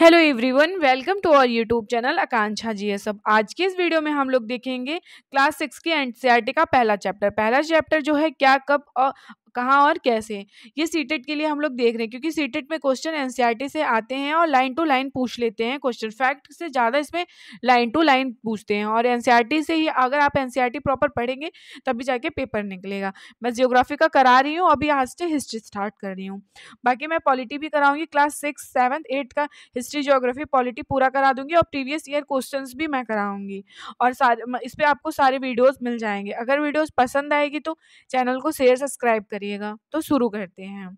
hello everyone welcome to our YouTube channel Akanksha G S अब आज के इस वीडियो में हम लोग देखेंगे क्लास सिक्स के एनसीईआरटी e का पहला चैप्टर पहला चैप्टर जो है क्या कब कहाँ और कैसे ये सीटेट e के लिए हम लोग देख रहे हैं क्योंकि सीटेट e में क्वेश्चन एन e से आते हैं और लाइन टू लाइन पूछ लेते हैं क्वेश्चन फैक्ट से ज़्यादा इसमें लाइन टू लाइन पूछते हैं और एन से ही अगर आप एन प्रॉपर पढ़ेंगे तभी जाके पेपर निकलेगा मैं जियोग्राफी का करा रही हूँ अभी आज से हिस्ट्री स्टार्ट कर रही हूँ बाकी मैं पॉलिटी भी कराऊंगी क्लास सिक्स सेवन्थ एट्थ का हिस्ट्री जियोग्राफी पॉलिटी पूरा करा दूंगी और प्रीवियस ईयर क्वेश्चन भी मैं कराऊंगी और सारे इस पर आपको सारे वीडियोज़ मिल जाएंगे अगर वीडियोज़ पसंद आएगी तो चैनल को शेयर सब्सक्राइब करिए करिएगा तो शुरू करते हैं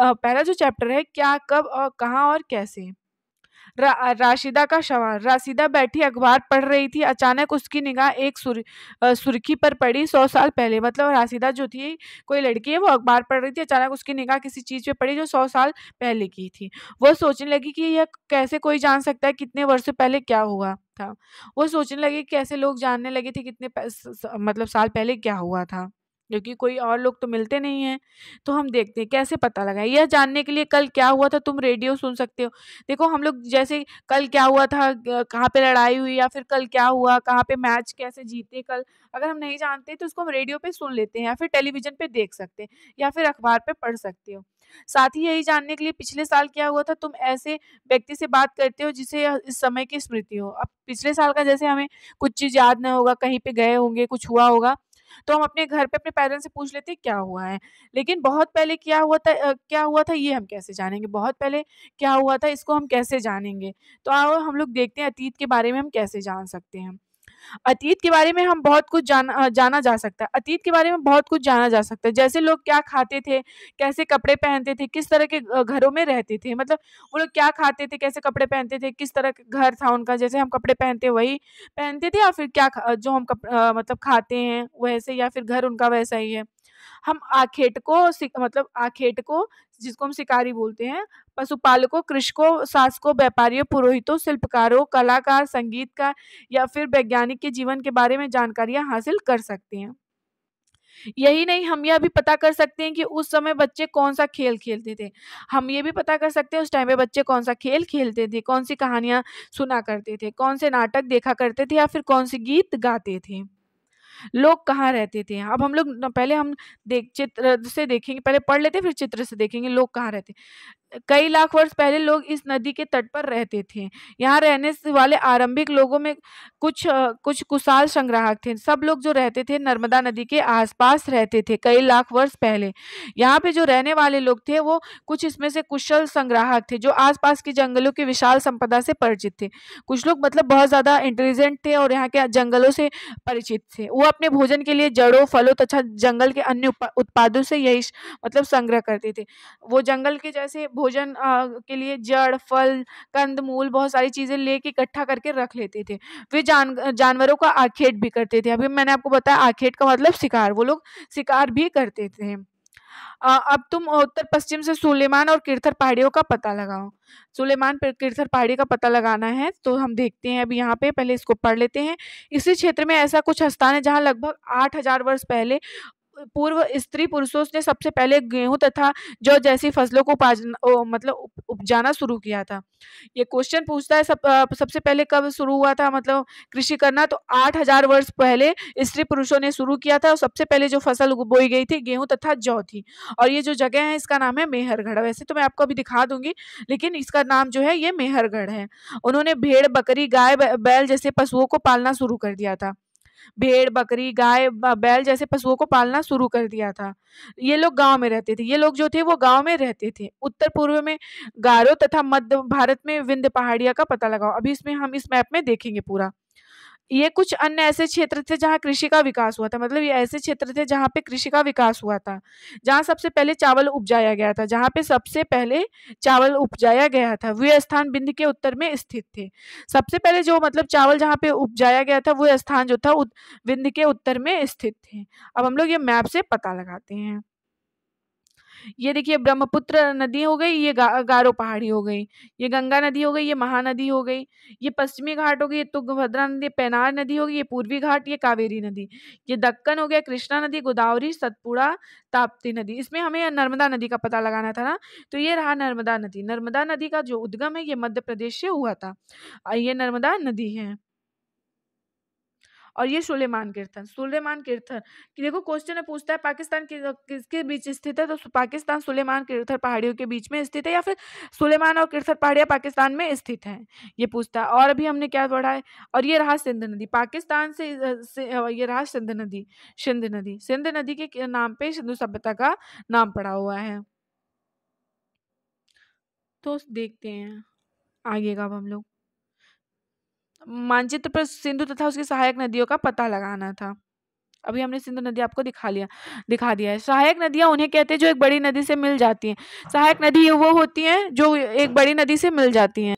पहला जो चैप्टर है क्या कब और कहाँ और कैसे रा, राशिदा का सवाल राशिदा बैठी अखबार पढ़ रही थी अचानक उसकी निगाह एक सुर, सुर्खी पर पड़ी सौ साल पहले मतलब राशिदा जो थी कोई लड़की है वो अखबार पढ़ रही थी अचानक उसकी निगाह किसी चीज़ पे पड़ी जो सौ साल पहले की थी वो सोचने लगी कि यह कैसे कोई जान सकता है कितने वर्ष पहले क्या हुआ था वो सोचने लगी कैसे लोग जानने लगे थे कितने स, मतलब साल पहले क्या हुआ था क्योंकि कोई और लोग तो मिलते नहीं हैं तो हम देखते हैं कैसे पता लगाएं यह जानने के लिए कल क्या हुआ था तुम रेडियो सुन सकते हो देखो हम लोग जैसे कल क्या हुआ था कहाँ पे लड़ाई हुई या फिर कल क्या हुआ कहाँ पे मैच कैसे जीते कल अगर हम नहीं जानते तो उसको हम रेडियो पे सुन लेते हैं या फिर टेलीविजन पे देख सकते हैं या फिर अखबार पे पढ़ सकते हो साथ ही यही जानने के लिए पिछले साल क्या हुआ था तुम ऐसे व्यक्ति से बात करते हो जिसे इस समय की स्मृति हो अब पिछले साल का जैसे हमें कुछ चीज़ याद ना होगा कहीं पे गए होंगे कुछ हुआ होगा तो हम अपने घर पे अपने पेरेंट्स से पूछ लेते क्या हुआ है लेकिन बहुत पहले क्या हुआ था क्या हुआ था ये हम कैसे जानेंगे बहुत पहले क्या हुआ था इसको हम कैसे जानेंगे तो आओ हम लोग देखते हैं अतीत के बारे में हम कैसे जान सकते हैं अतीत के बारे में हम बहुत कुछ जान जाना जा सकता है अतीत के बारे में बहुत कुछ जाना जा सकता है जैसे लोग क्या खाते थे कैसे कपड़े पहनते थे किस तरह के घरों में रहते थे मतलब वो लोग क्या खाते थे कैसे कपड़े पहनते थे किस तरह का घर था उनका जैसे हम कपड़े पहनते वही पहनते थे या फिर क्या जो हम कप, मतलब खाते हैं वैसे या फिर घर उनका वैसा ही है हम आखेट को मतलब आखेट को जिसको हम शिकारी बोलते हैं पशुपालकों कृषकों शासकों व्यापारियों पुरोहितों शिल्पकारों कलाकार संगीतकार या फिर वैज्ञानिक के जीवन के बारे में जानकारियां हासिल कर सकते हैं यही नहीं हम यह भी पता कर सकते हैं कि उस समय बच्चे कौन सा खेल खेलते थे हम ये भी पता कर सकते हैं उस टाइम पे बच्चे कौन सा खेल खेलते थे कौन सी कहानियां सुना करते थे कौन से नाटक देखा करते थे या फिर कौन से गीत गाते थे लोग कहाँ रहते थे अब हम लोग पहले हम देख चित्र से देखेंगे पहले पढ़ लेते फिर चित्र से देखेंगे लोग कहाँ रहते कई लाख वर्ष पहले लोग इस नदी के तट पर रहते थे यहाँ रहने वाले आरंभिक लोगों में कुछ कुछ कुशाल संग्राहक थे सब लोग जो रहते थे नर्मदा नदी के आसपास रहते थे कई लाख वर्ष पहले यहाँ पे जो रहने वाले लोग थे वो कुछ इसमें से कुशल संग्राहक थे जो आसपास के जंगलों की विशाल संपदा से परिचित थे कुछ लोग मतलब बहुत ज़्यादा इंटेलिजेंट थे और यहाँ के जंगलों से परिचित थे वो अपने भोजन के लिए जड़ों फलों तथा जंगल के अन्य उत्पादों से यही मतलब संग्रह करते थे वो जंगल के जैसे भोजन के लिए जड़ फल कंद मूल बहुत सारी चीज़ें लेके इकट्ठा करके रख लेते थे वे जान जानवरों का आखेट भी करते थे अभी मैंने आपको बताया आखेट का मतलब शिकार वो लोग शिकार भी करते थे अब तुम उत्तर पश्चिम से सुलेमान और किरथर पहाड़ियों का पता लगाओ सुलेमान पर किरथर पहाड़ी का पता लगाना है तो हम देखते हैं अभी यहाँ पे पहले इसको पढ़ लेते हैं इसी क्षेत्र में ऐसा कुछ स्थान है जहाँ लगभग आठ हजार वर्ष पहले पूर्व स्त्री पुरुषों ने सबसे पहले गेहूं तथा जौ जैसी फसलों को ओ, मतलब उपजाना शुरू किया था ये क्वेश्चन पूछता है सब सबसे पहले कब शुरू हुआ था मतलब कृषि करना तो आठ हजार वर्ष पहले स्त्री पुरुषों ने शुरू किया था और सबसे पहले जो फसल बोई गई थी गेहूं तथा जौ थी और ये जो जगह है इसका नाम है मेहरगढ़ वैसे तो मैं आपको अभी दिखा दूंगी लेकिन इसका नाम जो है ये मेहरगढ़ है उन्होंने भेड़ बकरी गाय बैल जैसे पशुओं को पालना शुरू कर दिया था भेड़ बकरी गाय बैल जैसे पशुओं को पालना शुरू कर दिया था ये लोग गांव में रहते थे ये लोग जो थे वो गांव में रहते थे उत्तर पूर्व में गारो तथा मध्य भारत में विंध्य पहाड़िया का पता लगाओ अभी इसमें हम इस मैप में देखेंगे पूरा ये कुछ अन्य ऐसे क्षेत्र थे जहाँ कृषि का विकास हुआ था मतलब ये ऐसे क्षेत्र थे जहाँ पे कृषि का विकास हुआ था जहाँ सबसे पहले चावल उपजाया गया था जहाँ पे सबसे पहले चावल उपजाया गया था वे स्थान बिंद के उत्तर में स्थित थे सबसे पहले जो मतलब चावल जहाँ पे उपजाया गया था वह स्थान जो था बिंद के उत्तर में स्थित थे अब हम लोग ये मैप से पता लगाते हैं ये देखिए ब्रह्मपुत्र नदी हो गई ये गा, गारो पहाड़ी हो गई ये गंगा नदी हो गई ये महानदी हो गई ये पश्चिमी घाट हो गई ये तुंगभद्रा नदी पैनार नदी हो गई ये पूर्वी घाट ये कावेरी नदी ये दक्कन हो गया कृष्णा नदी गोदावरी सतपुड़ा ताप्ती नदी इसमें हमें नर्मदा नदी का पता लगाना था ना तो ये रहा नर्मदा नदी नर्मदा नदी का जो उद्गम है ये मध्य प्रदेश से हुआ था ये नर्मदा नदी है और ये सुलेमान कीर्तन सुलेमान कीर्तन कि देखो क्वेश्चन पूछता है पाकिस्तान किसके बीच स्थित है तो पाकिस्तान सुलेमान कीर्थर पहाड़ियों के बीच में स्थित है या फिर सुलेमान और कीर्थर पहाड़ियाँ पाकिस्तान में स्थित हैं ये पूछता है और अभी हमने क्या पढ़ा है और ये रहा सिंध नदी पाकिस्तान से, ये रहा सिंध नदी सिंध नदी सिंध नदी के नाम पर सिंधु सभ्यता का नाम पड़ा हुआ है तो देखते हैं आगे का हम लोग मानचित्र पर सिंधु तथा उसकी सहायक नदियों का पता लगाना था अभी हमने सिंधु नदी आपको दिखा लिया दिखा दिया है सहायक नदियाँ उन्हें कहते हैं जो एक बड़ी नदी से मिल जाती हैं सहायक नदी वो होती हैं जो एक बड़ी नदी से मिल जाती हैं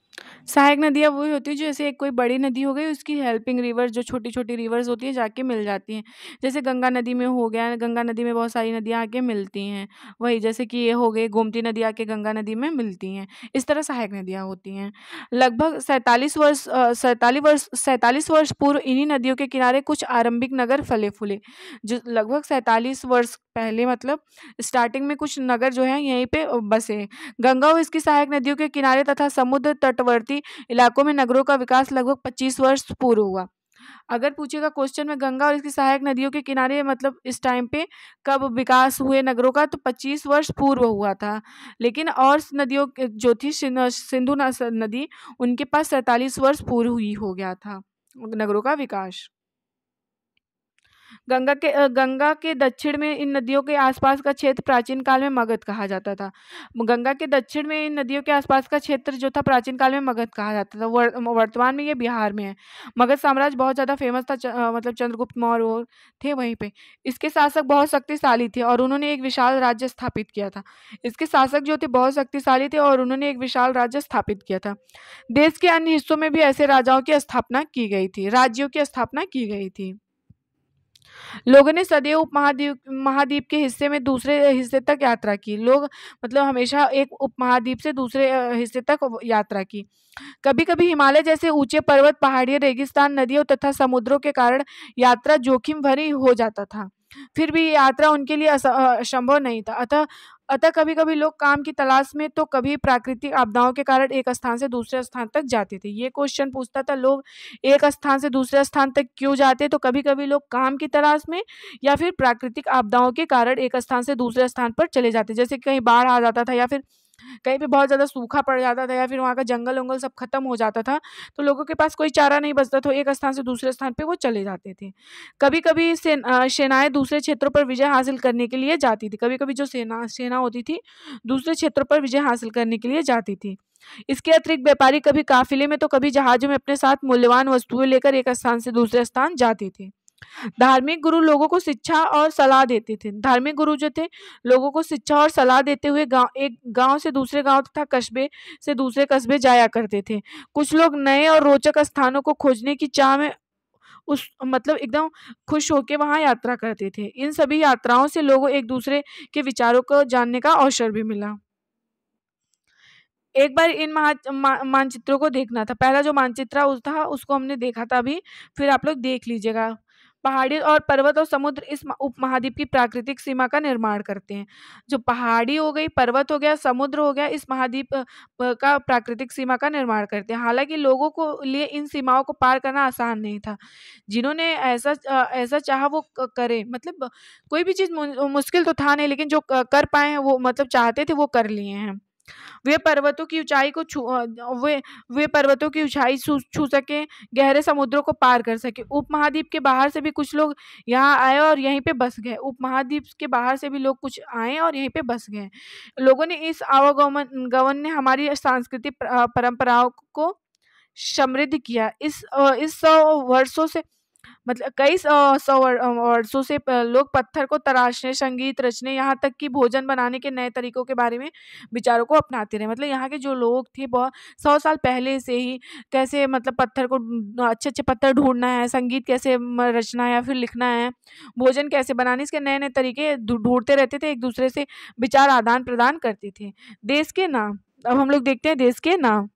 सहायक नदियाँ वही होती है जैसे एक कोई बड़ी नदी हो गई उसकी हेल्पिंग रिवर्स जो छोटी छोटी रिवर्स होती है जाके मिल जाती हैं जैसे गंगा नदी में हो गया गंगा नदी में बहुत सारी नदियाँ आके मिलती हैं वही जैसे कि ये हो गई गोमती नदी आके गंगा नदी में मिलती हैं इस तरह सहायक नदियाँ होती हैं लगभग सैंतालीस वर्ष सैंतालीस वर्ष सैंतालीस वर्ष पूर्व इन्हीं नदियों के किनारे कुछ आरंभिक नगर फले फूले जो लगभग सैंतालीस वर्ष पहले मतलब स्टार्टिंग में कुछ नगर जो है यहीं पे बसे गंगा और इसकी सहायक नदियों के किनारे तथा समुद्र तटवर्ती शहरी इलाकों में नगरों का विकास लगभग पच्चीस वर्ष पूर्व हुआ अगर पूछेगा क्वेश्चन में गंगा और इसकी सहायक नदियों के किनारे मतलब इस टाइम पे कब विकास हुए नगरों का तो 25 वर्ष पूर्व हुआ था लेकिन और नदियों जो थी सिंधु नदी उनके पास सैतालीस वर्ष पूर्व हुई हो गया था नगरों का विकास गंगा के गंगा के दक्षिण में इन नदियों के आसपास का क्षेत्र प्राचीन काल में मगध कहा जाता था गंगा के दक्षिण में इन नदियों के आसपास का क्षेत्र जो था प्राचीन काल में मगध कहा जाता था वर्तमान में ये बिहार में है मगध साम्राज्य बहुत ज़्यादा फेमस था मतलब चंद्रगुप्त मौर्य थे वहीं पे इसके शासक बहुत शक्तिशाली थे और उन्होंने एक विशाल राज्य स्थापित किया था इसके शासक जो थे बहुत शक्तिशाली थे और उन्होंने एक विशाल राज्य स्थापित किया था देश के अन्य हिस्सों में भी ऐसे राजाओं की स्थापना की गई थी राज्यों की स्थापना की गई थी लोगों ने सदैव उप महाद्वीप महाद्वीप के हिस्से में दूसरे हिस्से तक यात्रा की लोग मतलब हमेशा एक उप महाद्वीप से दूसरे हिस्से तक यात्रा की कभी कभी हिमालय जैसे ऊंचे पर्वत पहाड़ी रेगिस्तान नदियों तथा समुद्रों के कारण यात्रा जोखिम भरी हो जाता था फिर भी यात्रा उनके लिए असंभव नहीं था अतः अतः कभी कभी लोग काम की तलाश में तो कभी प्राकृतिक आपदाओं के कारण एक स्थान से दूसरे स्थान तक जाते थे ये क्वेश्चन पूछता था लोग एक स्थान से दूसरे स्थान तक क्यों जाते तो कभी कभी लोग काम की तलाश में या फिर प्राकृतिक आपदाओं के कारण एक स्थान से दूसरे स्थान पर चले जाते जैसे कहीं बाढ़ आ जाता था या फिर कहीं पे बहुत ज़्यादा सूखा पड़ जाता था या फिर वहाँ का जंगल उंगल सब खत्म हो जाता था तो लोगों के पास कोई चारा नहीं बचता था एक स्थान से दूसरे स्थान पर वो चले जाते थे कभी कभी सेनाएँ दूसरे क्षेत्रों पर विजय हासिल करने के लिए जाती थी कभी कभी जो सेना सेना होती थी दूसरे क्षेत्रों पर विजय हासिल करने के लिए जाती थी इसके अतिरिक्त व्यापारी कभी काफिले में तो कभी जहाजों में अपने साथ मूल्यवान वस्तुएं लेकर एक स्थान से दूसरे स्थान जाते थे धार्मिक गुरु लोगों को शिक्षा और सलाह देते थे धार्मिक गुरु जो थे लोगों को शिक्षा और सलाह देते हुए गांव एक गांव से दूसरे गांव तथा कस्बे से दूसरे कस्बे जाया करते थे कुछ लोग नए और रोचक स्थानों को खोजने की चाह में उस मतलब एकदम खुश होकर वहाँ यात्रा करते थे इन सभी यात्राओं से लोगों एक दूसरे के विचारों को जानने का अवसर भी मिला एक बार इन महा मानचित्रों को देखना था पहला जो मानचित्र था उसको हमने देखा था अभी फिर आप लोग देख लीजिएगा पहाड़ी और पर्वत और समुद्र इस उपमहाद्वीप की प्राकृतिक सीमा का निर्माण करते हैं जो पहाड़ी हो गई पर्वत हो गया समुद्र हो गया इस महाद्वीप का प्राकृतिक सीमा का निर्माण करते हैं हालांकि लोगों को लिए इन सीमाओं को पार करना आसान नहीं था जिन्होंने ऐसा ऐसा चाह वो करें मतलब कोई भी चीज़ मुश्किल तो था नहीं लेकिन जो कर पाए हैं वो मतलब चाहते थे वो कर लिए हैं वे पर्वतों की ऊंचाई को छू वे वे पर्वतों की ऊंचाई छू सके गहरे समुद्रों को पार कर सके उपमहाद्वीप के बाहर से भी कुछ लोग यहाँ आए और यहीं पे बस गए उपमहाद्वीप के बाहर से भी लोग कुछ आए और यहीं पे बस गए लोगों ने इस आवागमन गमन ने हमारी सांस्कृतिक परंपराओं को समृद्ध किया इस इस सौ वर्षों से मतलब कई सौ और से लोग पत्थर को तराशने संगीत रचने यहाँ तक कि भोजन बनाने के नए तरीकों के बारे में विचारों को अपनाते रहे मतलब यहाँ के जो लोग थे बहुत सौ साल पहले से ही कैसे मतलब पत्थर को अच्छे अच्छे पत्थर ढूंढना है संगीत कैसे रचना है या फिर लिखना है भोजन कैसे बनाने इसके नए नए तरीके ढूंढते रहते थे एक दूसरे से विचार आदान प्रदान करते थे देश के नाम अब हम लोग देखते हैं देश के नाम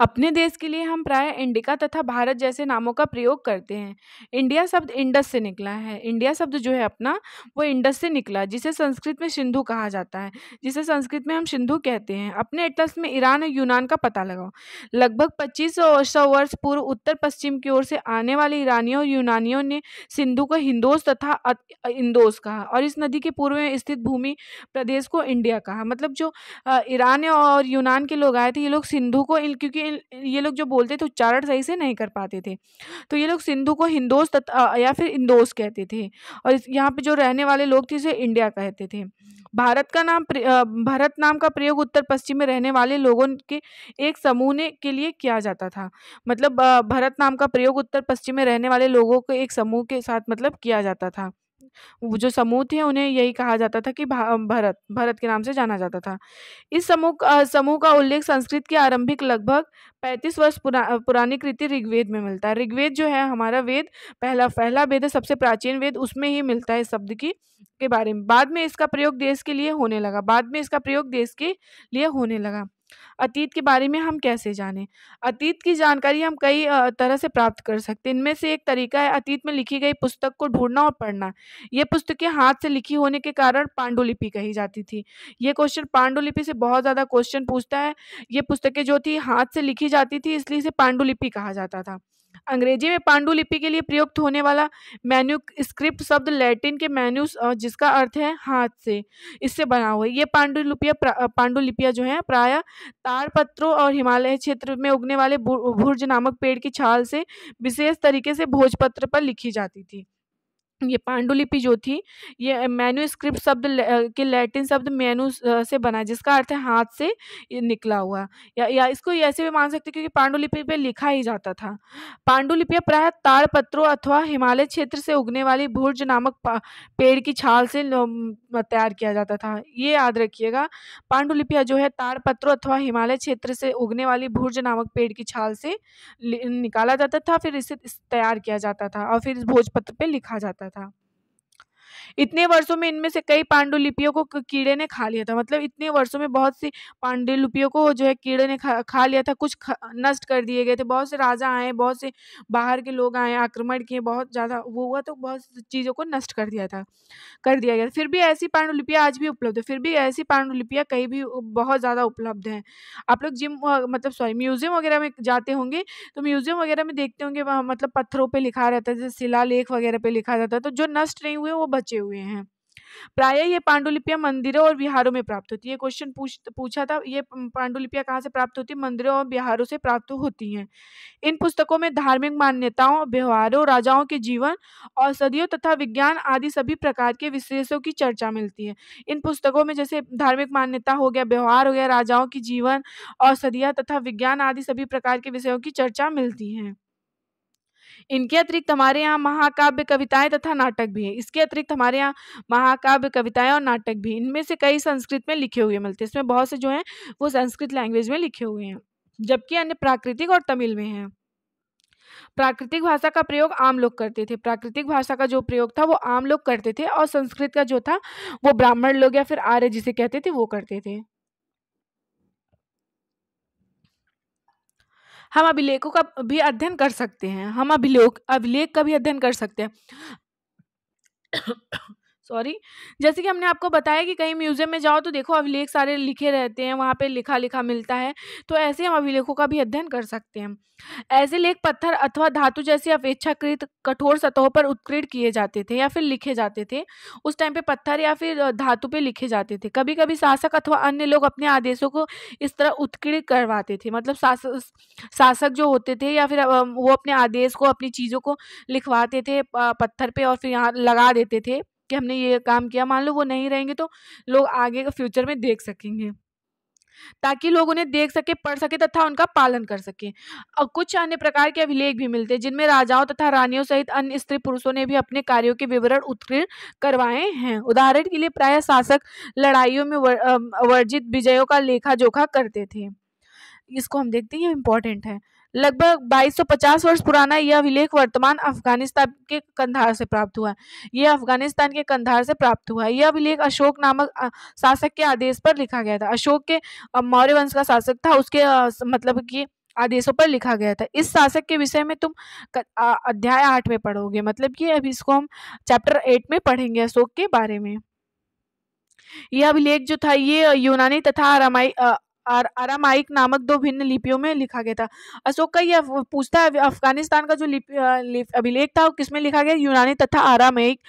अपने देश के लिए हम प्राय इंडिका तथा भारत जैसे नामों का प्रयोग करते हैं इंडिया शब्द इंडस से निकला है इंडिया शब्द जो है अपना वो इंडस से निकला जिसे संस्कृत में सिंधु कहा जाता है जिसे संस्कृत में हम सिंधु कहते हैं अपने एटलस में ईरान और यूनान का पता लगाओ लगभग पच्चीस सौ वर्ष पूर्व उत्तर पश्चिम की ओर से आने वाले ईरानियों और यूनानियों ने सिंधु को हिंदोस तथा इंदोस कहा और इस नदी के पूर्व में स्थित भूमि प्रदेश को इंडिया कहा मतलब जो ईरान और यूनान के लोग आए थे ये लोग सिंधु को क्योंकि ये लोग जो बोलते थे उच्चारण सही से नहीं कर पाते थे तो ये लोग सिंधु को हिंदोस तथा या फिर इंदोस कहते थे और यहाँ पे जो रहने वाले लोग थे इसे इंडिया कहते थे भारत का नाम भारत नाम का प्रयोग उत्तर पश्चिम में रहने वाले लोगों के एक समूह ने के लिए किया जाता था मतलब भारत नाम का प्रयोग उत्तर पश्चिम में रहने वाले लोगों के एक समूह के साथ मतलब किया जाता था जो समूह थे उन्हें यही कहा जाता था कि भरत भरत के नाम से जाना जाता था इस समूह समूह का उल्लेख संस्कृत के आरंभिक लगभग पैंतीस वर्ष पुरा, पुरानी कृति ऋग्वेद में मिलता है ऋग्वेद जो है हमारा वेद पहला पहला वेद सबसे प्राचीन वेद उसमें ही मिलता है शब्द की के बारे में बाद में इसका प्रयोग देश के लिए होने लगा बाद में इसका प्रयोग देश के लिए होने लगा अतीत के बारे में हम कैसे जाने अतीत की जानकारी हम कई तरह से प्राप्त कर सकते हैं इनमें से एक तरीका है अतीत में लिखी गई पुस्तक को ढूंढना और पढ़ना ये पुस्तकें हाथ से लिखी होने के कारण पांडुलिपि कही जाती थी ये क्वेश्चन पांडुलिपि से बहुत ज़्यादा क्वेश्चन पूछता है ये पुस्तकें जो थी हाथ से लिखी जाती थी इसलिए इसे पांडुलिपि कहा जाता था अंग्रेजी में पांडुलिपि के लिए प्रयुक्त होने वाला मेन्यू स्क्रिप्ट शब्द लैटिन के मैन्यूस जिसका अर्थ है हाथ से इससे बना हुआ है ये पांडुलिपिया पांडुलिपिया जो हैं प्राय तार पत्रों और हिमालय क्षेत्र में उगने वाले भुर्ज नामक पेड़ की छाल से विशेष तरीके से भोजपत्र पर लिखी जाती थी ये पांडुलिपि जो थी ये मैन्यूस्क्रिप्ट शब्द के लैटिन शब्द मैनू से बना जिसका अर्थ है हाथ से निकला हुआ या या इसको ऐसे भी मान सकते क्योंकि पांडुलिपि पे लिखा ही जाता था पांडुलिपियाँ प्राय ताड़पत्रों अथवा हिमालय क्षेत्र से उगने वाली भुर्ज नामक पेड़ की छाल से तैयार किया जाता था ये याद रखिएगा पांडुलिपियाँ जो है ताड़पत्रों अथवा हिमालय क्षेत्र से उगने वाली भुर्ज नामक पेड़ की छाल से निकाला जाता था फिर इसे तैयार किया जाता था और फिर भोजपत्र पर लिखा जाता 他。इतने वर्षों में इनमें से कई पांडुलिपियों को कीड़े ने खा लिया था मतलब इतने वर्षों में बहुत सी पांडुलिपियों को जो है कीड़े ने खा, खा लिया था कुछ नष्ट कर दिए गए थे बहुत से राजा आए बहुत से बाहर के लोग आए आक्रमण किए बहुत ज़्यादा वो हुआ तो बहुत चीज़ों को नष्ट कर दिया था कर दिया गया फिर भी ऐसी पांडुलिपियाँ आज भी उपलब्ध है फिर भी ऐसी पांडुलिपियाँ कहीं भी बहुत ज़्यादा उपलब्ध हैं आप लोग जिम मतलब सॉरी म्यूज़ियम वगैरह में जाते होंगे तो म्यूज़ियम वगैरह में देखते होंगे मतलब पत्थरों पर लिखा रहता है जैसे शिला लेख वगैरह पर लिखा जाता है तो जो नष्ट नहीं हुए वो बचे बचे हुए हैं प्राय ये पांडुलिपियां मंदिरों और विहारों में प्राप्त होती है क्वेश्चन पूछ पूछा था ये पांडुलिपियां कहाँ से प्राप्त होती है मंदिरों और विहारों से प्राप्त होती हैं इन पुस्तकों में धार्मिक मान्यताओं व्यवहारों राजाओं के जीवन औषधियों तथा विज्ञान आदि सभी प्रकार के विशेषों की चर्चा मिलती है इन पुस्तकों में जैसे धार्मिक मान्यता हो गया व्यवहार हो गया राजाओं की जीवन औषधियाँ तथा विज्ञान आदि सभी प्रकार के विषयों की चर्चा मिलती है इनके अतिरिक्त हमारे यहाँ महाकाव्य कविताएं तथा नाटक भी हैं इसके अतिरिक्त हमारे यहाँ महाकाव्य कविताएं और नाटक भी इनमें से कई संस्कृत में लिखे हुए मिलते हैं इसमें बहुत से जो हैं वो संस्कृत लैंग्वेज में लिखे हुए हैं जबकि अन्य प्राकृतिक और तमिल में हैं प्राकृतिक भाषा का प्रयोग आम लोग करते थे प्राकृतिक भाषा का जो प्रयोग था वो आम लोग करते थे और संस्कृत का जो था वो ब्राह्मण लोग या फिर आर्य जिसे कहते थे वो करते थे हम अभिलेखों का भी अध्ययन कर सकते हैं हम अभिलेख अभिलेख का भी अध्ययन कर सकते हैं सॉरी जैसे कि हमने आपको बताया कि कहीं म्यूजियम में जाओ तो देखो अभिलेख सारे लिखे रहते हैं वहाँ पे लिखा लिखा मिलता है तो ऐसे हम अभिलेखों का भी अध्ययन कर सकते हैं ऐसे लेख पत्थर अथवा धातु जैसी अपेक्षाकृत कठोर सतहों पर उत्कीर्ण किए जाते थे या फिर लिखे जाते थे उस टाइम पे पत्थर या फिर धातु पे लिखे जाते थे कभी कभी शासक अथवा अन्य लोग अपने आदेशों को इस तरह उत्कीर्ण करवाते थे मतलब शासक शासक जो होते थे या फिर वो अपने आदेश को अपनी चीज़ों को लिखवाते थे पत्थर पे और फिर यहाँ लगा देते थे कि हमने ये काम किया मान लो वो नहीं रहेंगे तो लोग आगे का फ्यूचर में देख सकेंगे ताकि लोग उन्हें देख सके पढ़ सके तथा उनका पालन कर सके और कुछ अन्य प्रकार के अभिलेख भी मिलते हैं जिनमें राजाओं तथा रानियों सहित अन्य स्त्री पुरुषों ने भी अपने कार्यों के विवरण उत्कीर्ण करवाए हैं उदाहरण के लिए प्राय शासक लड़ाइयों में वर्जित विजयों का लेखा जोखा करते थे इसको हम देखते हैं ये इम्पोर्टेंट है लगभग 2250 वर्ष पुराना यह अभिलेख वर्तमान अफगानिस्तान के कंधार से प्राप्त हुआ यह अफगानिस्तान के कंधार से प्राप्त हुआ यह अभिलेख अशोक नामक शासक के आदेश पर लिखा गया था अशोक के मौर्य वंश का शासक था उसके मतलब कि आदेशों पर लिखा गया था इस शासक के विषय में तुम अध्याय आठ में पढ़ोगे मतलब कि अभी इसको हम चैप्टर एट में पढ़ेंगे अशोक के बारे में यह अभिलेख जो था ये यूनानी तथा अरामाई और आरामाइक नामक दो भिन्न लिपियों में लिखा गया था अशोक का यह पूछता है अफगानिस्तान का जो लिपि अभिलेख था वो किसमें लिखा गया यूनानी तथा आरामाइक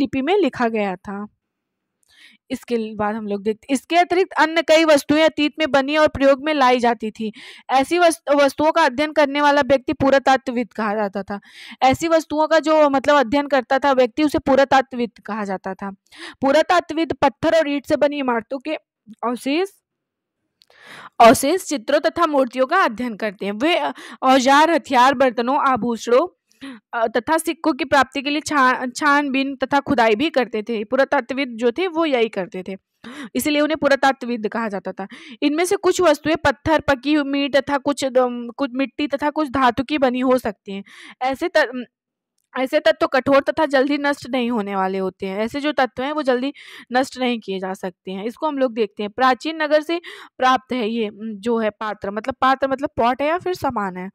लिपि में लिखा गया था इसके बाद हम लोग देखते इसके अतिरिक्त अन्य कई वस्तुएं अतीत में बनी और प्रयोग में लाई जाती थी ऐसी वस्तुओं का अध्ययन करने वाला व्यक्ति पुरातत्वविद कहा जाता था ऐसी वस्तुओं का जो मतलब अध्ययन करता था व्यक्ति उसे पुरातत्वविद कहा जाता था पुरातत्वविद पत्थर और ईट से बनी इमारतों के अवशेष अवशेष चित्रों तथा मूर्तियों का अध्ययन करते हैं वे औजार हथियार बर्तनों आभूषणों तथा सिक्कों की प्राप्ति के लिए छान छानबीन तथा खुदाई भी करते थे पुरातत्वविद जो थे वो यही करते थे इसलिए उन्हें पुरातत्वविद कहा जाता था इनमें से कुछ वस्तुएं पत्थर पकी हुई मीट तथा कुछ कुछ मिट्टी तथा कुछ धातु की बनी हो सकती हैं ऐसे ऐसे तत्व कठोर तथा जल्दी नष्ट नहीं होने वाले होते हैं ऐसे जो तत्व हैं वो जल्दी नष्ट नहीं किए जा सकते हैं इसको हम लोग देखते हैं प्राचीन नगर से प्राप्त है ये जो है पात्र मतलब पात्र मतलब पॉट है या फिर सामान है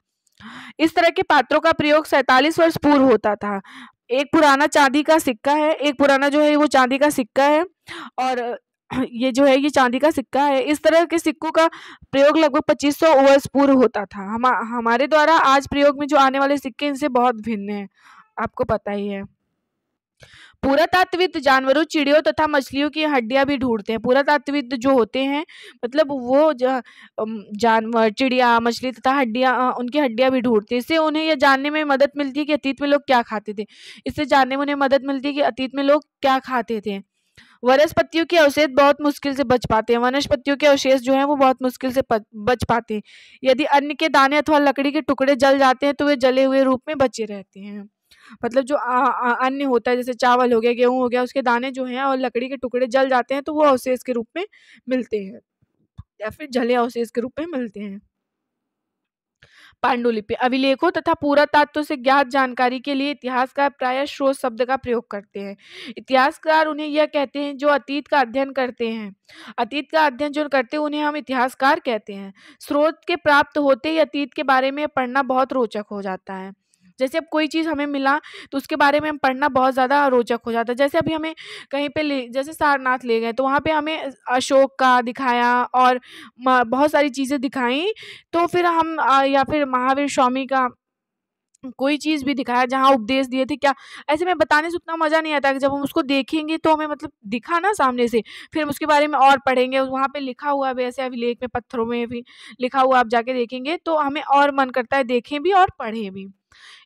इस तरह के पात्रों का प्रयोग सैतालीस वर्ष पूर्व होता था एक पुराना चांदी का सिक्का है एक पुराना जो है वो चांदी का सिक्का है और ये जो है ये चांदी का सिक्का है इस तरह के सिक्कों का प्रयोग लगभग 2500 वर्ष पूर्व होता था हम हमारे द्वारा आज प्रयोग में जो आने वाले सिक्के इनसे बहुत भिन्न हैं आपको पता ही है पुरातात्विक जानवरों चिड़ियों तथा मछलियों की हड्डियां भी ढूंढते हैं पुरातात्विक जो होते हैं मतलब वो जानवर चिड़िया मछली तथा हड्डियां उनकी हड्डियां भी ढूंढते हैं इससे उन्हें यह जानने में मदद मिलती है कि अतीत में लोग क्या खाते थे इससे जानने में उन्हें मदद मिलती है कि अतीत में लोग क्या खाते थे वनस्पतियों के अवशेष बहुत मुश्किल से बच पाते हैं वनस्पतियों के अवशेष जो है वो बहुत मुश्किल से बच पाते हैं यदि अन्न के दाने अथवा लकड़ी के टुकड़े जल जाते हैं तो वे जले हुए रूप में बचे रहते हैं मतलब जो अन्य होता है जैसे चावल हो गया गेहूँ हो गया उसके दाने जो हैं और लकड़ी के टुकड़े जल जाते हैं तो वो अवशेष के रूप में मिलते हैं या फिर जले अवशेष के रूप में मिलते हैं पांडुलिपि अभिलेखों तथा पुरातत्व से ज्ञात जानकारी के लिए इतिहासकार प्राय स्रोत शब्द का प्रयोग करते हैं इतिहासकार उन्हें यह कहते हैं जो अतीत का अध्ययन करते हैं अतीत का अध्ययन जो करते हैं उन्हें हम इतिहासकार कहते हैं स्रोत के प्राप्त होते ही अतीत के बारे में पढ़ना बहुत रोचक हो जाता है जैसे अब कोई चीज़ हमें मिला तो उसके बारे में हम पढ़ना बहुत ज़्यादा रोचक हो जाता है जैसे अभी हमें कहीं पे ले जैसे सारनाथ ले गए तो वहाँ पे हमें अशोक का दिखाया और बहुत सारी चीज़ें दिखाई तो फिर हम या फिर महावीर स्वामी का कोई चीज़ भी दिखाया जहाँ उपदेश दिए थे क्या ऐसे में बताने से उतना मज़ा नहीं आता कि जब हम उसको देखेंगे तो हमें मतलब दिखा ना सामने से फिर हम उसके बारे में और पढ़ेंगे वहाँ पे लिखा हुआ भी ऐसे अभिलेख में पत्थरों में भी लिखा हुआ आप जाके देखेंगे तो हमें और मन करता है देखें भी और पढ़ें भी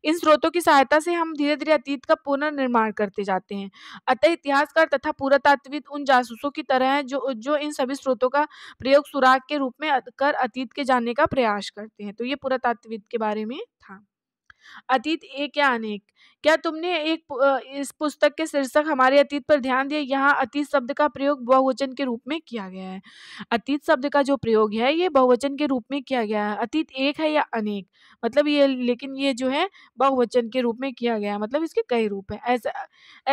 इन स्रोतों की सहायता से हम धीरे धीरे अतीत का पुनर्निर्माण करते जाते हैं अतः इतिहासकार तथा पुरातात्विक उन जासूसों की तरह है जो जो इन सभी स्रोतों का प्रयोग सुराग के रूप में कर अतीत के जानने का प्रयास करते हैं तो ये पुरातात्विक के बारे में था अतीत एक या अनेक क्या तुमने एक इस पुस्तक के शीर्षक हमारे अतीत पर ध्यान दिया यहाँ अतीत शब्द का प्रयोग बहुवचन के रूप में किया गया है अतीत शब्द का जो प्रयोग है ये बहुवचन के रूप में किया गया है अतीत एक है या अनेक मतलब ये लेकिन ये जो है बहुवचन के रूप में किया गया है मतलब इसके कई रूप है ऐसा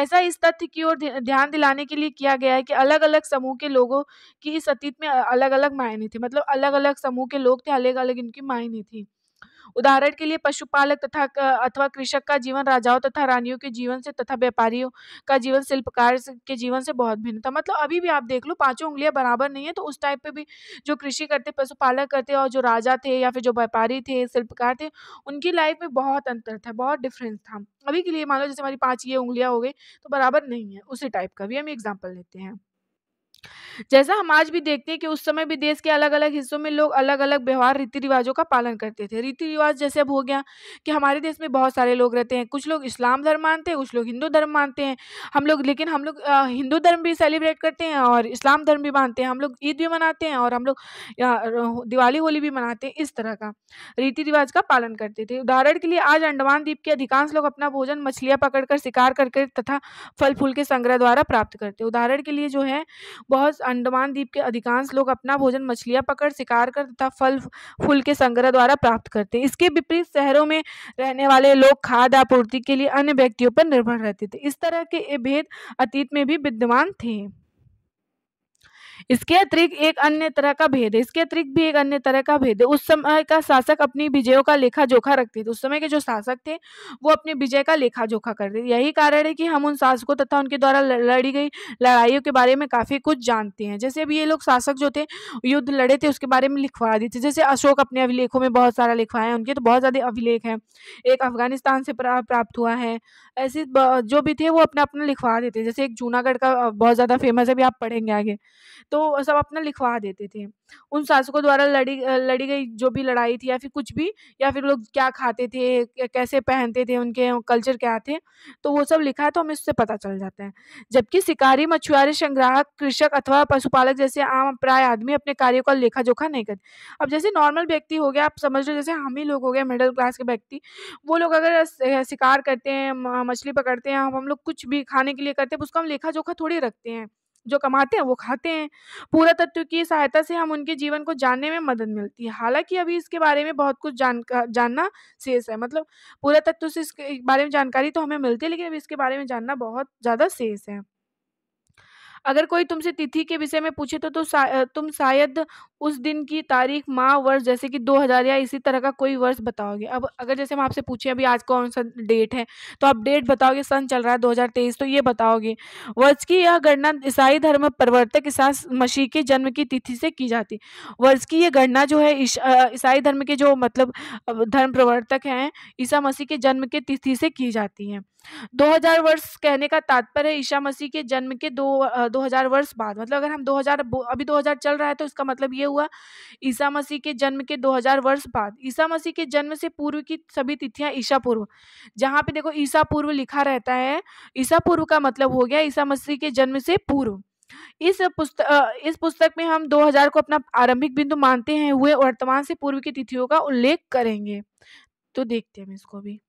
ऐसा इस तथ्य की ओर ध्यान दिलाने के लिए किया गया है कि अलग अलग समूह के लोगों की इस अतीत में अलग अलग मायने थे मतलब अलग अलग समूह के लोग थे अलग अलग इनकी मायने थी उदाहरण के लिए पशुपालक तथा अथवा कृषक का जीवन राजाओं तथा रानियों के जीवन से तथा व्यापारियों का जीवन शिल्पकार के जीवन से बहुत भिन्न था मतलब अभी भी आप देख लो पांचों उंगलियां बराबर नहीं है तो उस टाइप पे भी जो कृषि करते पशुपालक करते और जो राजा थे या फिर जो व्यापारी थे शिल्पकार थे उनकी लाइफ में बहुत अंतर था बहुत डिफरेंस था अभी के लिए मान लो जैसे हमारी पाँच ये उंगलियाँ हो गई तो बराबर नहीं है उसी टाइप का भी हम एग्जाम्पल लेते हैं जैसा हम आज भी देखते हैं कि उस समय भी देश के अलग अलग हिस्सों में लोग अलग अलग व्यवहार रीति रिवाजों का पालन करते थे रीति रिवाज जैसे अब हो गया कि हमारे देश में बहुत सारे लोग रहते हैं कुछ लोग इस्लाम धर्म मानते हैं कुछ लोग हिंदू धर्म मानते हैं हम लोग लेकिन हम लोग हिंदू धर्म भी सेलिब्रेट करते हैं और इस्लाम धर्म भी मानते हैं हम लोग ईद भी मनाते हैं और हम लोग दिवाली होली भी मनाते हैं इस तरह का रीति रिवाज का पालन करते थे उदाहरण के लिए आज अंडमान द्वीप के अधिकांश लोग अपना भोजन मछलियाँ पकड़कर शिकार करके तथा फल फूल के संग्रह द्वारा प्राप्त करते उदाहरण के लिए जो है बहुत अंडमान द्वीप के अधिकांश लोग अपना भोजन मछलियाँ पकड़ शिकार कर तथा फल फूल के संग्रह द्वारा प्राप्त करते हैं इसके विपरीत शहरों में रहने वाले लोग खाद्य आपूर्ति के लिए अन्य व्यक्तियों पर निर्भर रहते थे इस तरह के ये भेद अतीत में भी विद्यमान थे इसके अतिरिक्त एक अन्य तरह का भेद है इसके अतिरिक्त भी एक अन्य तरह का भेद है उस समय का शासक अपनी विजयों का लेखा जोखा रखते थे उस समय के जो शासक थे वो अपने विजय का लेखा जोखा करते थे यही कारण है कि हम उन शासकों तथा उनके द्वारा लड़ी गई लड़ाइयों के बारे में काफ़ी कुछ जानते हैं जैसे अब ये लोग शासक जो थे युद्ध लड़े थे उसके बारे में लिखवा थे जैसे अशोक अपने अभिलेखों में बहुत सारा लिखवाए हैं उनके तो बहुत ज़्यादा अभिलेख हैं एक अफगानिस्तान से प्राप्त हुआ है ऐसी जो भी थे वो अपना अपना लिखवा देते थे जैसे एक जूनागढ़ का बहुत ज़्यादा फेमस है अभी आप पढ़ेंगे आगे तो सब अपना लिखवा देते थे उन शासकों द्वारा लड़ी लड़ी गई जो भी लड़ाई थी या फिर कुछ भी या फिर लोग क्या खाते थे कैसे पहनते थे उनके कल्चर क्या थे तो वो सब लिखा है तो हमें उससे पता चल जाता है जबकि शिकारी मछुआरे संग्राहक कृषक अथवा पशुपालक जैसे आम प्राय आदमी अपने कार्यों का लेखा जोखा नहीं करते अब जैसे नॉर्मल व्यक्ति हो गया आप समझ लो जैसे हम ही लोग हो गए मिडिल क्लास के व्यक्ति वो लोग अगर शिकार करते हैं मछली पकड़ते हैं हम हम लोग कुछ भी खाने के लिए करते हैं तो उसका हम लेखा जोखा थोड़ी रखते हैं जो कमाते हैं वो खाते हैं पूरा तत्व की सहायता से हम उनके जीवन को जानने में मदद मिलती है हालांकि अभी इसके बारे में बहुत कुछ जान जानना शेष है मतलब पूरा तत्व से इसके बारे में जानकारी तो हमें मिलती है लेकिन अभी इसके बारे में जानना बहुत ज़्यादा शेष है अगर कोई तुमसे तिथि के विषय में पूछे तो, तो सा, तुम शायद उस दिन की तारीख माह वर्ष जैसे कि 2000 या इसी तरह का कोई वर्ष बताओगे अब अगर जैसे हम आपसे पूछें अभी आज कौन सा डेट है तो आप डेट बताओगे सन चल रहा है 2023 तो ये बताओगे वर्ष की यह गणना ईसाई धर्म प्रवर्तक ईसा मसीह के जन्म की तिथि से की जाती वर्ष की यह गणना जो है ईसाई धर्म के जो मतलब धर्म प्रवर्तक हैं ईसा मसीह के जन्म के तिथि से की जाती है 2000 वर्ष कहने का तात्पर्य ईसा मसीह के जन्म के दो दो हजार वर्ष बाद मतलब अगर हम 2000 अभी 2000 चल रहा है तो इसका मतलब ये हुआ ईसा मसीह के जन्म के 2000 वर्ष बाद ईसा मसीह के जन्म से पूर्व की सभी तिथियां ईसा पूर्व जहाँ पे देखो ईसा पूर्व लिखा रहता है ईसा पूर्व का मतलब हो गया ईसा मसीह के जन्म से पूर्व इस पुस्तक इस पुस्तक में हम 2000 को अपना आरंभिक बिंदु मानते हैं हुए वर्तमान से पूर्व की तिथियों का उल्लेख करेंगे तो देखते हैं हम इसको भी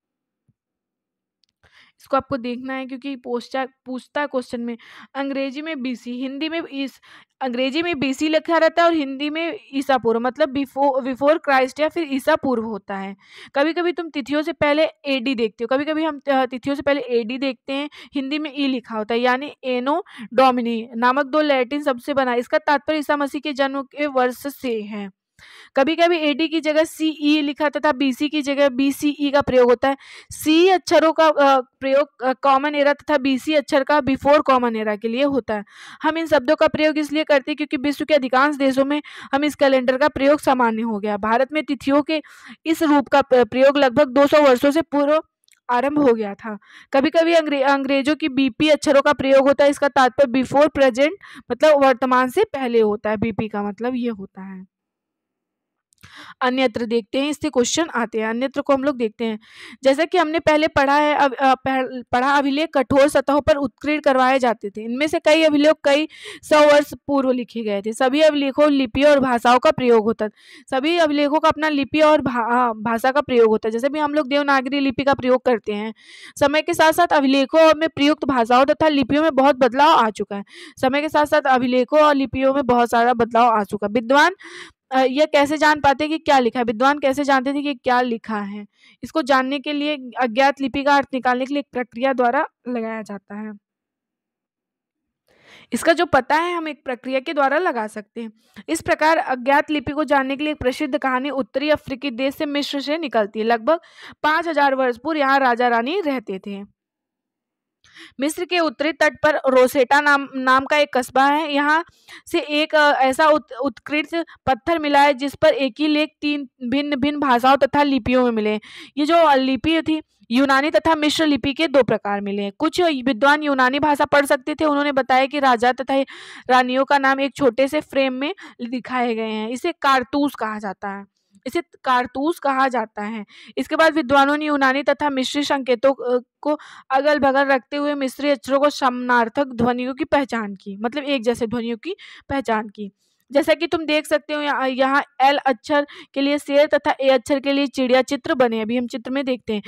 इसको आपको देखना है क्योंकि पोस्टा पूछता है क्वेश्चन में अंग्रेजी में बीसी हिंदी में इस अंग्रेजी में बीसी लिखा रहता है और हिंदी में ईसा पूर्व मतलब बिफोर बिफोर क्राइस्ट या फिर ईसा पूर्व होता है कभी कभी तुम तिथियों से पहले एडी देखते हो कभी कभी हम तिथियों से पहले एडी देखते हैं हिंदी में ई e लिखा होता है यानी एनो डोमिनी नामक दो लैटिन सबसे बना इसका तात्पर्य ईसा मसीह के जन्म के वर्ष से है कभी कभी डी की जगह सीई e लिखा तथा बीसी की जगह बी सी ई का प्रयोग होता है सी अक्षरों का प्रयोग कॉमन एरा तथा बीसी अक्षर का बिफोर कॉमन एरा के लिए होता है हम इन शब्दों का प्रयोग इसलिए करते हैं क्योंकि विश्व के अधिकांश देशों में हम इस कैलेंडर का प्रयोग सामान्य हो गया भारत में तिथियों के इस रूप का प्रयोग लगभग सौ वर्षों से पूर्व आरंभ हो गया था कभी कभी अंग्रे, अंग्रेजों की बीपी अक्षरों का प्रयोग होता है इसका तात्पर्य बिफोर प्रेजेंट मतलब वर्तमान से पहले होता है बीपी का मतलब ये होता है अन्यत्र देखते हैं इससे क्वेश्चन आते हैं अन्यत्र को हम लोग देखते हैं जैसा कि हमने पहले पढ़ा है अब, पढ़ा अभिलेख कठोर सतहों पर उत्कीर्ण करवाए जाते थे इनमें से कई अभिलेख कई सौ वर्ष पूर्व लिखे गए थे सभी अभिलेखों लिपियों और भाषाओं का प्रयोग होता था सभी अभिलेखों का अपना लिपि और भाषा का प्रयोग होता है जैसे भी हम लोग देवनागरी लिपि का प्रयोग करते हैं समय के साथ साथ अभिलेखों में प्रयुक्त भाषाओं तथा लिपियों में बहुत बदलाव आ चुका है समय के साथ साथ अभिलेखों और लिपियों में बहुत सारा बदलाव आ चुका है विद्वान यह कैसे जान पाते कि क्या लिखा है विद्वान कैसे जानते थे कि क्या लिखा है इसको जानने के लिए अज्ञात लिपि का अर्थ निकालने के लिए एक प्रक्रिया द्वारा लगाया जाता है इसका जो पता है हम एक प्रक्रिया के द्वारा लगा सकते हैं इस प्रकार अज्ञात लिपि को जानने के लिए प्रसिद्ध कहानी उत्तरी अफ्रीकी देश से मिश्र से निकलती है लगभग पाँच हजार वर्ष पूर्व यहाँ राजा रानी रहते थे मिस्र के उत्तरी तट पर रोसेटा नाम नाम का एक कस्बा है यहाँ से एक ऐसा उत, उत्कृष्ट पत्थर मिला है जिस पर एक ही लेख तीन भिन्न भिन्न भाषाओं तथा लिपियों में मिले ये जो लिपि थी यूनानी तथा मिश्र लिपि के दो प्रकार मिले हैं कुछ विद्वान यूनानी भाषा पढ़ सकते थे उन्होंने बताया कि राजा तथा रानियों का नाम एक छोटे से फ्रेम में दिखाए गए हैं इसे कारतूस कहा जाता है इसे कारतूस कहा जाता है इसके बाद विद्वानों ने यूनानी तथा मिश्री संकेतों को अगल बगल रखते हुए मिश्री अक्षरों को समानार्थक ध्वनियों की पहचान की मतलब एक जैसे ध्वनियों की पहचान की जैसा कि तुम देख सकते हो यहाँ यहाँ एल अक्षर के लिए शेर तथा ए अक्षर के लिए चिड़िया चित्र बने अभी हम चित्र में देखते हैं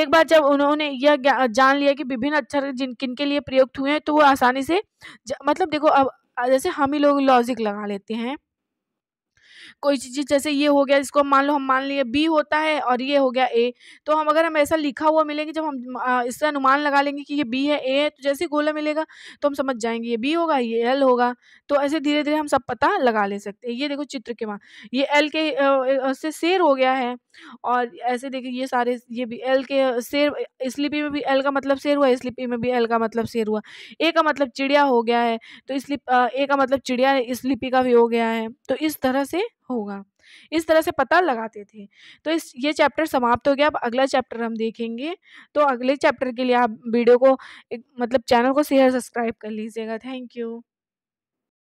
एक बार जब उन्होंने यह जान लिया कि विभिन्न अक्षर जिन किन के लिए प्रयुक्त हुए हैं तो वो आसानी से मतलब देखो अब जैसे हम ही लोग लॉजिक लगा लेते हैं कोई चीज़ जैसे ये हो गया जिसको मान लो हम मान लिए बी होता है और ये हो गया ए तो हम अगर हम ऐसा लिखा हुआ मिलेंगे जब हम इससे अनुमान लगा लेंगे कि ये बी है ए है तो जैसे ही गोला मिलेगा तो हम समझ जाएंगे ये बी होगा ये एल होगा तो ऐसे धीरे धीरे हम सब पता लगा ले सकते हैं ये देखो चित्र के वहाँ ये एल के से शेर हो गया है और ऐसे देखिए ये सारे ये भी एल के शेर इस लिपि में भी एल का मतलब शेर हुआ इस लिपि में भी एल का मतलब शेर हुआ ए का मतलब चिड़िया हो गया है तो इस लिप ए का मतलब चिड़िया इस लिपि का भी हो गया है तो इस तरह से होगा इस तरह से पता लगाते थे तो इस ये चैप्टर समाप्त हो गया अब अगला चैप्टर हम देखेंगे तो अगले चैप्टर के लिए आप वीडियो को मतलब चैनल को शेयर सब्सक्राइब कर लीजिएगा थैंक यू